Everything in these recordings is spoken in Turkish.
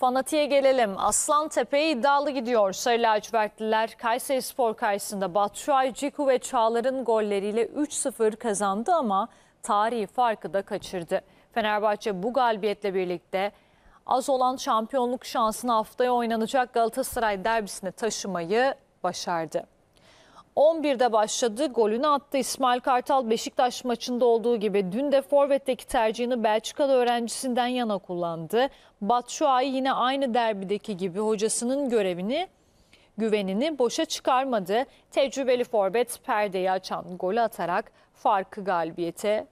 Fanatiğe gelelim. Aslan Tepe iddialı gidiyor. Sarı lacivertliler Kayseri Spor karşısında Batshuayi, Ciku ve Çağlar'ın golleriyle 3-0 kazandı ama tarihi farkı da kaçırdı. Fenerbahçe bu galibiyetle birlikte az olan şampiyonluk şansını haftaya oynanacak Galatasaray derbisine taşımayı başardı. 11'de başladı. Golünü attı. İsmail Kartal Beşiktaş maçında olduğu gibi dün de Forvet'teki tercihini Belçikalı öğrencisinden yana kullandı. Batshuayi yine aynı derbideki gibi hocasının görevini güvenini boşa çıkarmadı. Tecrübeli Forvet perdeyi açan golü atarak farkı galibiyete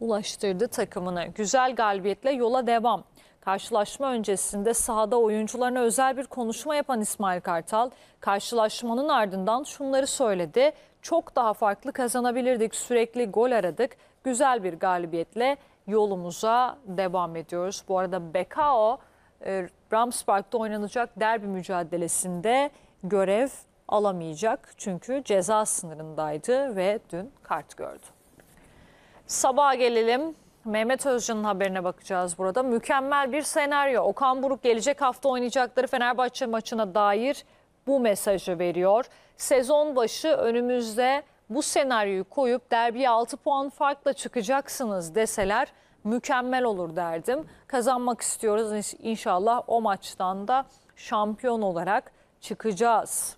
ulaştırdı takımını. Güzel galibiyetle yola devam. Karşılaşma öncesinde sahada oyuncularına özel bir konuşma yapan İsmail Kartal, karşılaşmanın ardından şunları söyledi. Çok daha farklı kazanabilirdik, sürekli gol aradık. Güzel bir galibiyetle yolumuza devam ediyoruz. Bu arada Bekao, e, Ramspark'ta oynanacak derbi mücadelesinde görev alamayacak. Çünkü ceza sınırındaydı ve dün kart gördü. Sabaha gelelim. Mehmet Özcan'ın haberine bakacağız burada. Mükemmel bir senaryo. Okan Buruk gelecek hafta oynayacakları Fenerbahçe maçına dair bu mesajı veriyor. Sezon başı önümüzde bu senaryoyu koyup derbiye 6 puan farkla çıkacaksınız deseler mükemmel olur derdim. Kazanmak istiyoruz. İnşallah o maçtan da şampiyon olarak çıkacağız.